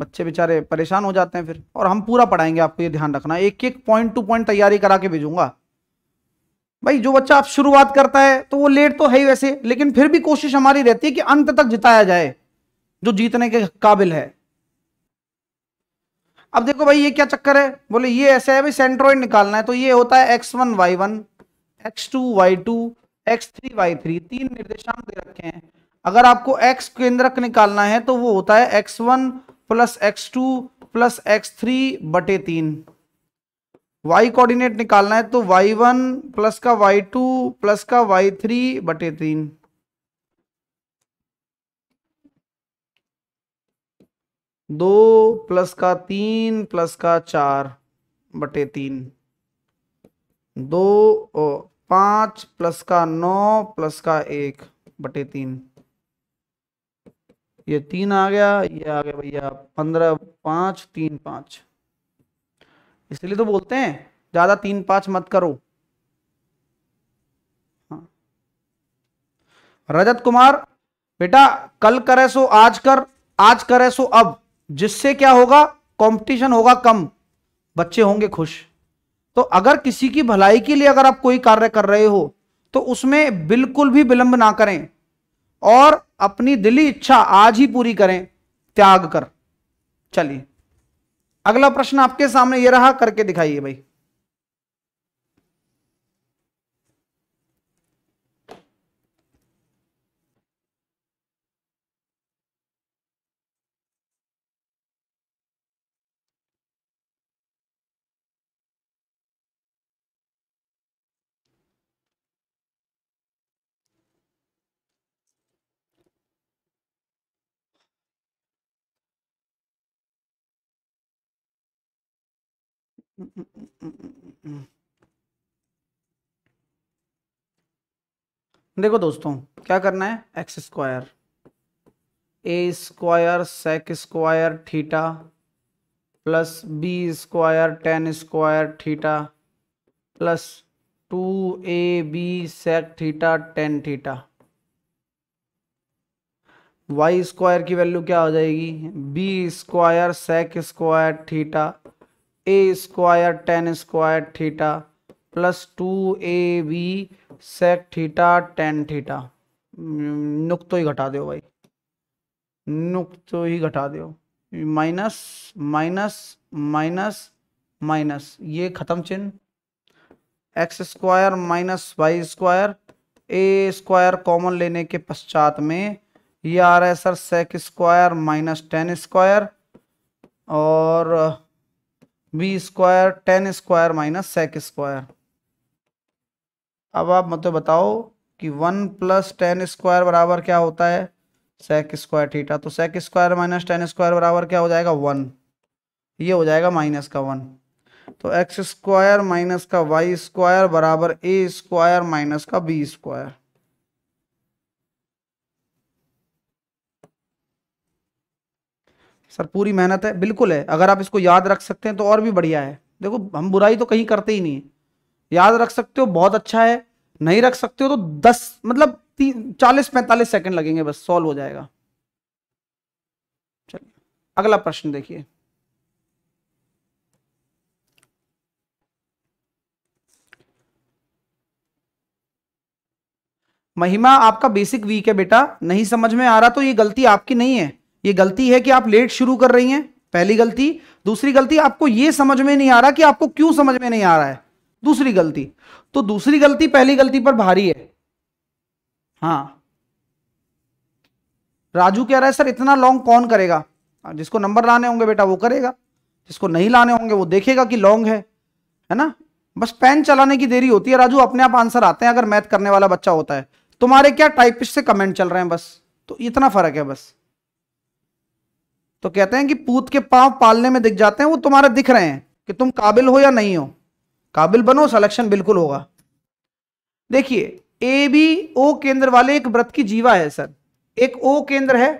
Speaker 1: बच्चे बेचारे परेशान हो जाते हैं फिर और हम पूरा पढ़ाएंगे आपको ये ध्यान रखना एक एक पॉइंट टू पॉइंट तैयारी करा के भेजूंगा भाई जो बच्चा आप शुरुआत करता है तो वो लेट तो है ही वैसे लेकिन फिर भी कोशिश हमारी रहती है कि अंत तक जिताया जाए जो जीतने के काबिल है अब देखो भाई ये क्या चक्कर है बोले ये ऐसा है भाई सेंट्रोइड निकालना है तो ये होता है x one y one x two y two x three y three तीन निर्देशांक दे रखे हैं अगर आपको एक्स केंद्रक निकालना है तो वो होता है x one plus x two plus x three बटे तीन वाई कोऑर्डिनेट निकालना है तो वाई वन प्लस का वाई टू प्लस का वाई थ्री बटे तीन दो प्लस का तीन प्लस का चार बटे तीन दो पांच प्लस का नौ प्लस का एक बटे तीन ये तीन आ गया ये आ गया भैया पंद्रह पांच तीन पांच इसलिए तो बोलते हैं ज्यादा तीन पांच मत करो हाँ। रजत कुमार बेटा कल करे सो आज कर आज करे सो अब जिससे क्या होगा कंपटीशन होगा कम बच्चे होंगे खुश तो अगर किसी की भलाई के लिए अगर आप कोई कार्य कर रहे हो तो उसमें बिल्कुल भी विलंब ना करें और अपनी दिली इच्छा आज ही पूरी करें त्याग कर चलिए अगला प्रश्न आपके सामने ये रहा करके दिखाइए भाई देखो दोस्तों क्या करना है x square a square sec square theta plus b square tan square theta plus two a b sec theta tan theta y square की वैल्यू क्या हो जाएगी b square sec square theta a square tan square theta plus two a b sec theta tan theta नुक तो ही घटा दो भाई नुक तो ही घटा दो माइनस माइनस माइनस माइनस ये खत्म चिन्ह x square minus y square a square common लेने के पश्चात में ये आ रहा है sir sec square minus tan square और b square tan square minus sec square अब आप मतलब बताओ कि वन प्लस टेन स्क्वायर बराबर क्या होता है सेक स्क्वायर थीटा तो sec square minus tan square बराबर क्या हो जाएगा वन ये हो जाएगा माइनस का वन तो एक्स स्क्वायर माइनस का वाई स्क्वायर बराबर ए स्क्वायर माइनस का बी स्क्वायर सर पूरी मेहनत है बिल्कुल है अगर आप इसको याद रख सकते हैं तो और भी बढ़िया है देखो हम बुराई तो कहीं करते ही नहीं है याद रख सकते हो बहुत अच्छा है नहीं रख सकते हो तो दस मतलब चालीस पैंतालीस सेकंड लगेंगे बस सॉल्व हो जाएगा चलिए अगला प्रश्न देखिए महिमा आपका बेसिक वीक है बेटा नहीं समझ में आ रहा तो ये गलती आपकी नहीं है ये गलती है कि आप लेट शुरू कर रही हैं पहली गलती दूसरी गलती आपको ये समझ में नहीं आ रहा कि आपको क्यों समझ में नहीं आ रहा है दूसरी गलती तो दूसरी गलती पहली गलती पर भारी है हाँ राजू कह रहा है सर इतना लॉन्ग कौन करेगा जिसको नंबर लाने होंगे बेटा वो करेगा जिसको नहीं लाने होंगे वो देखेगा कि लॉन्ग है है ना बस पेन चलाने की देरी होती है राजू अपने आप आंसर आते हैं अगर मैथ करने वाला बच्चा होता है तुम्हारे क्या टाइपिस्ट से कमेंट चल रहे हैं बस तो इतना फर्क है बस तो कहते हैं कि पूत के पांव पालने में दिख जाते हैं वो तुम्हारे दिख रहे हैं कि तुम काबिल हो या नहीं हो काबिल बनो सिलेक्शन बिल्कुल होगा देखिए ए बी ओ केंद्र वाले एक व्रत की जीवा है सर एक ओ केंद्र है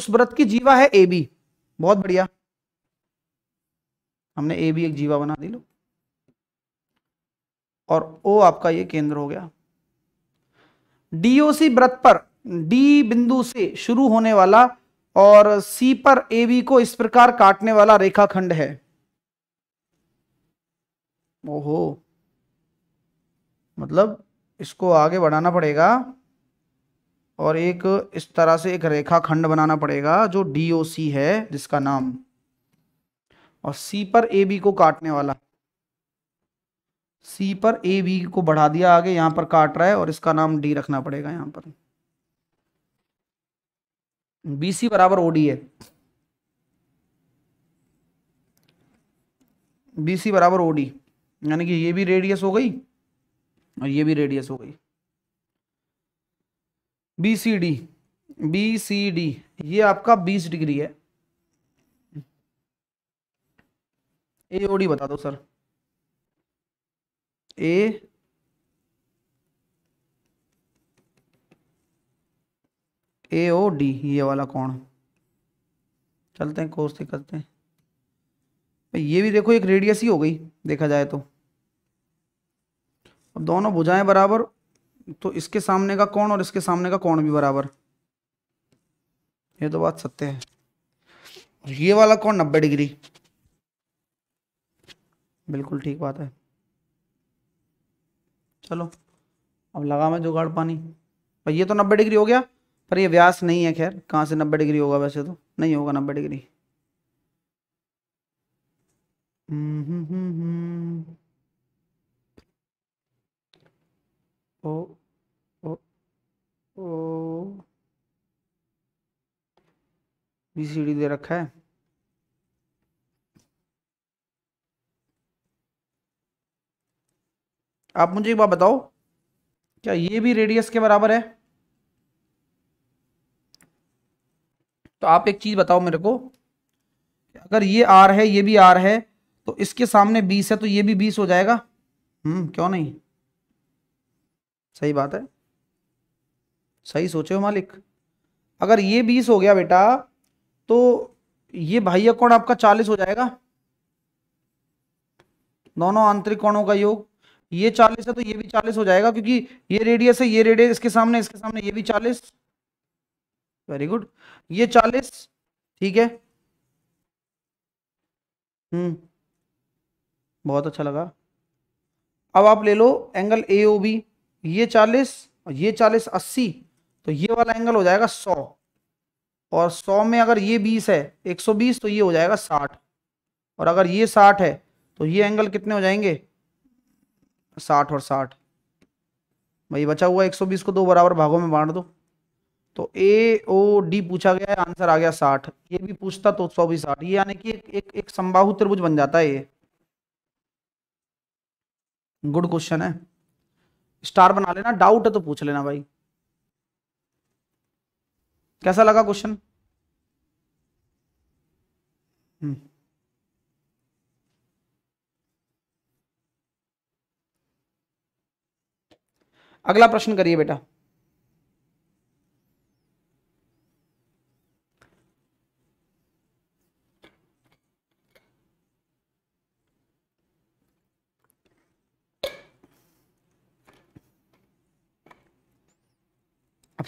Speaker 1: उस व्रत की जीवा है ए बी बहुत बढ़िया हमने ए बी एक जीवा बना दी लो और ओ आपका ये केंद्र हो गया डीओसी व्रत पर डी बिंदु से शुरू होने वाला और सी पर ए बी को इस प्रकार काटने वाला रेखाखंड है ओहो मतलब इसको आगे बढ़ाना पड़ेगा और एक इस तरह से एक रेखाखंड बनाना पड़ेगा जो डी ओ सी है जिसका नाम और सी पर ए बी को काटने वाला सी पर ए बी को बढ़ा दिया आगे यहाँ पर काट रहा है और इसका नाम डी रखना पड़ेगा यहाँ पर बीसी बराबर ओडी है बीसी बराबर ओडी यानी कि ये भी रेडियस हो गई और ये भी रेडियस हो गई B C D B C D ये आपका बीस डिग्री है ए ओडी बता दो सर ए ए ओ डी ये वाला कौन चलते हैं कोर्स से करते हैं ये भी देखो एक रेडियस ही हो गई देखा जाए तो अब दोनों भुजाएं बराबर तो इसके सामने का कौन और इसके सामने का कौन भी बराबर ये तो बात सत्य है और ये वाला कौन नब्बे डिग्री बिल्कुल ठीक बात है चलो अब लगा मैं जुगाड़ पानी पर ये तो नब्बे डिग्री हो गया पर ये व्यास नहीं है खैर कहाँ से नब्बे डिग्री होगा वैसे तो नहीं होगा नब्बे डिग्री ओ ओ ओ बीसीडी दे रखा है आप मुझे एक बात बताओ क्या ये भी रेडियस के बराबर है तो आप एक चीज़ बताओ मेरे को अगर ये आर है ये भी आर है तो इसके सामने बीस है तो ये भी बीस हो जाएगा हम्म क्यों नहीं सही बात है सही सोचे हो मालिक अगर ये बीस हो गया बेटा तो ये भाई कोण आपका चालीस हो जाएगा दोनों आंतरिक कोणों का योग ये चालीस है तो ये भी चालीस हो जाएगा क्योंकि ये रेडियस है ये रेडियस इसके सामने इसके सामने ये भी चालीस वेरी गुड ये चालीस ठीक है हम्म बहुत अच्छा लगा अब आप ले लो एंगल ए ओ बी ये चालीस और ये चालीस अस्सी तो ये वाला एंगल हो जाएगा सौ और सौ में अगर ये बीस है एक सौ बीस तो ये हो जाएगा साठ और अगर ये साठ है तो ये एंगल कितने हो जाएंगे साठ और साठ भाई बचा हुआ एक सौ बीस को दो बराबर भागों में बांट दो तो ए ओ डी पूछा गया है आंसर आ गया साठ ये भी पूछता तो सौ भी साठ ये यानी कि एक एक, एक संबाहु त्रिभुज बन जाता है ये गुड क्वेश्चन है स्टार बना लेना डाउट है तो पूछ लेना भाई कैसा लगा क्वेश्चन हम्म। अगला प्रश्न करिए बेटा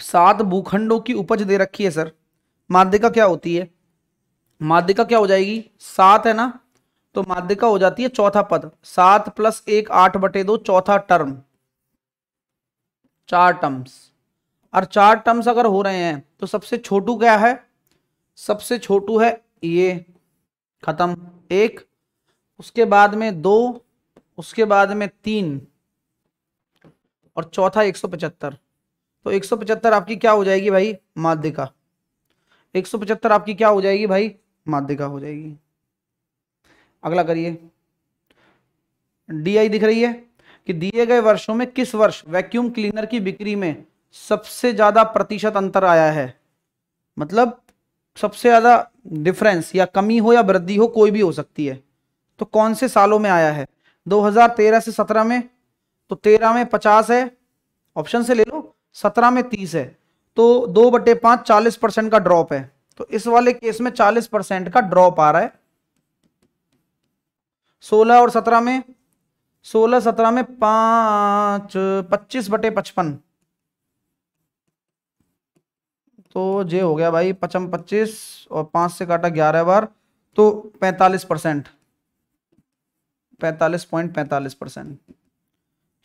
Speaker 1: सात भूखंडों की उपज दे रखी है सर माध्यिका क्या होती है माध्यिका क्या हो जाएगी सात है ना तो माध्यिका हो जाती है चौथा पद सात प्लस एक आठ बटे दो चौथा टर्म चार टर्म्स और चार टर्म्स अगर हो रहे हैं तो सबसे छोटू क्या है सबसे छोटू है ये खत्म एक उसके बाद में दो उसके बाद में तीन और चौथा एक सौ पचहत्तर तो पचहत्तर आपकी क्या हो जाएगी भाई माध्यिका पचहत्तर आपकी क्या हो जाएगी भाई माध्यिका हो जाएगी अगला करिए आई दिख रही है कि दिए गए वर्षों में किस वर्ष वैक्यूम क्लीनर की बिक्री में सबसे ज्यादा प्रतिशत अंतर आया है मतलब सबसे ज्यादा डिफरेंस या कमी हो या वृद्धि हो कोई भी हो सकती है तो कौन से सालों में आया है 2013 से 17 में तो 13 में 50 है ऑप्शन से ले लो सत्रह में तीस है तो दो बटे पांच चालीस परसेंट का ड्रॉप है तो इस वाले केस में चालीस परसेंट का ड्रॉप आ रहा है सोलह और सत्रह में सोलह सत्रह में पांच पच्चीस बटे पचपन तो जे हो गया भाई पचम पच्चीस और पांच से काटा ग्यारह बार तो पैंतालीस परसेंट पैंतालीस पॉइंट पैंतालीस परसेंट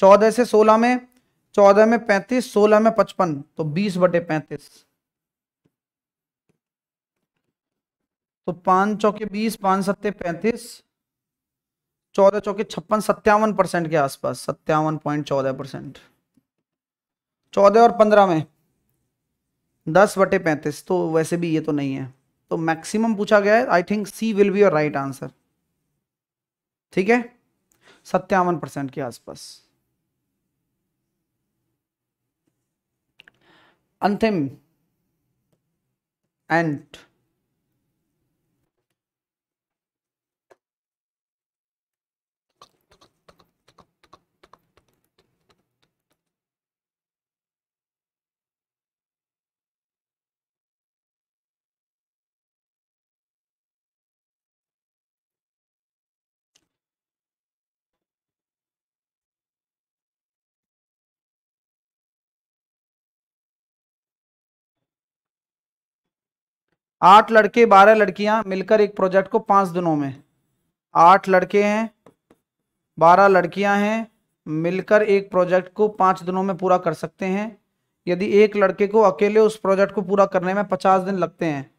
Speaker 1: चौदह से सोलह में चौदह में पैंतीस सोलह में पचपन तो बीस बटे पैंतीस तो पांच चौके बीस पांच सत्ते पैंतीस चौदह चौके छप्पन सत्तावन परसेंट के आसपास सत्तावन पॉइंट चौदह परसेंट चौदह और पंद्रह में दस बटे पैंतीस तो वैसे भी ये तो नहीं है तो मैक्सिमम पूछा गया है I think C will be your right answer ठीक है सत्तावन परसेंट के आसपास anthem and आठ लड़के बारह लड़कियां मिलकर एक प्रोजेक्ट को पाँच दिनों में आठ लड़के हैं बारह लड़कियां हैं मिलकर एक प्रोजेक्ट को पाँच दिनों में पूरा कर सकते हैं यदि एक लड़के को अकेले उस प्रोजेक्ट को पूरा करने में पचास दिन लगते हैं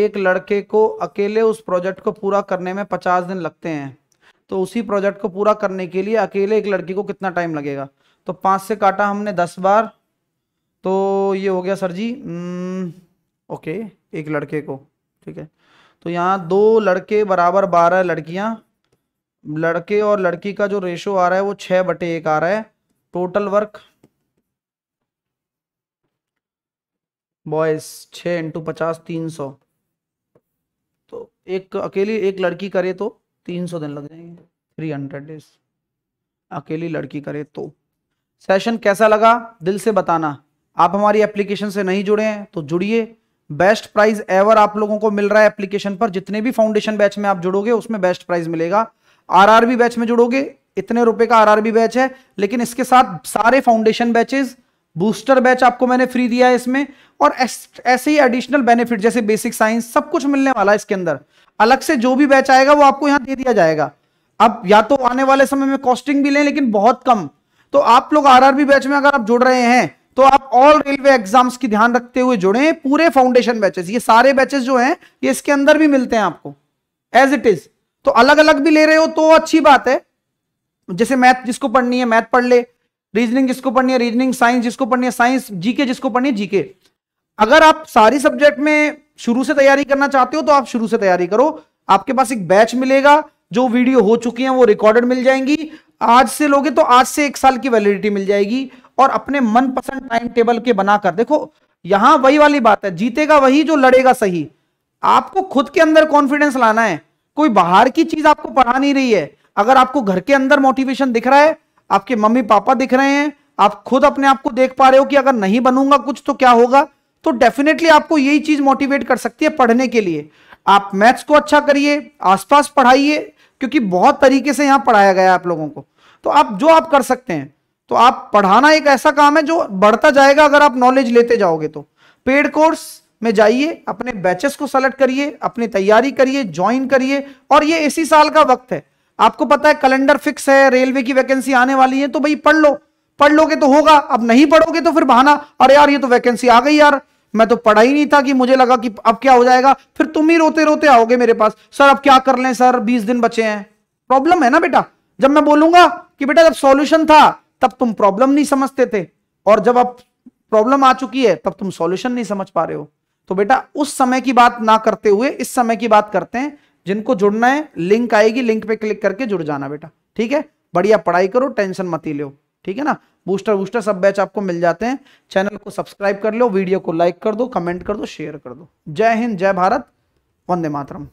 Speaker 1: एक लड़के को अकेले उस प्रोजेक्ट को पूरा करने में पचास दिन लगते हैं तो उसी प्रोजेक्ट को पूरा करने के लिए अकेले एक लड़की को कितना टाइम लगेगा तो पाँच से काटा हमने दस बार तो ये हो गया सर जी ओके एक लड़के को ठीक है तो यहाँ दो लड़के बराबर बारह लड़कियाँ लड़के और लड़की का जो रेशो आ रहा है वो छः बटे एक आ रहा है टोटल वर्क बॉयज छः इंटू पचास तीन सौ तो एक अकेली एक लड़की करे तो तीन सौ दिन लग जाएंगे थ्री हंड्रेड डेज अकेली लड़की करे तो सेशन कैसा लगा दिल से बताना आप हमारी एप्लीकेशन से नहीं जुड़े हैं तो जुड़िए बेस्ट प्राइस एवर आप लोगों को मिल रहा है एप्लीकेशन पर जितने भी फाउंडेशन बैच में आप जुड़ोगे उसमें बेस्ट प्राइस मिलेगा आरआरबी बैच में जुड़ोगे इतने रुपए का आरआरबी बैच है लेकिन इसके साथ सारे फाउंडेशन बैचेस बूस्टर बैच आपको मैंने फ्री दिया है इसमें और ऐसे ही एडिशनल बेनिफिट जैसे बेसिक साइंस सब कुछ मिलने वाला है इसके अंदर अलग से जो भी बैच आएगा वो आपको यहाँ दे दिया जाएगा अब या तो आने वाले समय में कॉस्टिंग भी लें लेकिन बहुत कम तो आप लोग आरआरबी बैच में अगर आप जुड़ रहे हैं तो आप ऑल रेलवे एग्जाम्स की ध्यान रखते हुए जुड़े पूरे फाउंडेशन बैचेस ये सारे बैचेस जो हैं ये इसके अंदर भी मिलते हैं आपको एज इट इज तो अलग अलग भी ले रहे हो तो अच्छी बात है जैसे मैथ जिसको पढ़नी है मैथ पढ़ ले रीजनिंग जिसको पढ़नी है रीजनिंग साइंस जिसको पढ़नी है साइंस जीके जिसको पढ़नी है जीके अगर आप सारी सब्जेक्ट में शुरू से तैयारी करना चाहते हो तो आप शुरू से तैयारी करो आपके पास एक बैच मिलेगा जो वीडियो हो चुकी है वो रिकॉर्डेड मिल जाएंगी आज से लोगे तो आज से एक साल की वैलिडिटी मिल जाएगी और अपने मनपसंद टाइम टेबल के बनाकर देखो यहां वही वाली बात है जीतेगा वही जो लड़ेगा सही आपको खुद के अंदर कॉन्फिडेंस लाना है कोई बाहर की चीज आपको पढ़ा नहीं रही है अगर आपको घर के अंदर मोटिवेशन दिख रहा है आपके मम्मी पापा दिख रहे हैं आप खुद अपने आप को देख पा रहे हो कि अगर नहीं बनूंगा कुछ तो क्या होगा तो डेफिनेटली आपको यही चीज मोटिवेट कर सकती है पढ़ने के लिए आप मैथ्स को अच्छा करिए आसपास पढ़ाइए क्योंकि बहुत तरीके से यहां पढ़ाया गया है आप लोगों को तो आप जो आप कर सकते हैं तो आप पढ़ाना एक ऐसा काम है जो बढ़ता जाएगा अगर आप नॉलेज लेते जाओगे तो पेड कोर्स में जाइए अपने बैचेस को सेलेक्ट करिए अपनी तैयारी करिए ज्वाइन करिए और ये इसी साल का वक्त है आपको पता है कैलेंडर फिक्स है रेलवे की वैकेंसी आने वाली है तो भाई पढ़ लो पढ़ लोगे तो होगा अब नहीं पढ़ोगे तो फिर बहाना अरे यार ये तो वैकेंसी आ गई यार मैं तो पढ़ा ही नहीं था कि मुझे लगा कि अब क्या हो जाएगा फिर तुम ही रोते रोते आओगे मेरे पास सर अब क्या कर लें सर बीस दिन बचे हैं प्रॉब्लम है ना बेटा जब मैं बोलूंगा कि बेटा जब सॉल्यूशन था तब तुम प्रॉब्लम नहीं समझते थे और जब अब प्रॉब्लम आ चुकी है तब तुम सॉल्यूशन नहीं समझ पा रहे हो तो बेटा उस समय की बात ना करते हुए इस समय की बात करते हैं जिनको जुड़ना है लिंक आएगी लिंक पे क्लिक करके जुड़ जाना बेटा ठीक है बढ़िया पढ़ाई करो टेंशन मत ही लो ठीक है ना बूस्टर बूस्टर सब बैच आपको मिल जाते हैं चैनल को सब्सक्राइब कर लो वीडियो को लाइक कर दो कमेंट कर दो शेयर कर दो जय हिंद जय भारत वंदे मातरम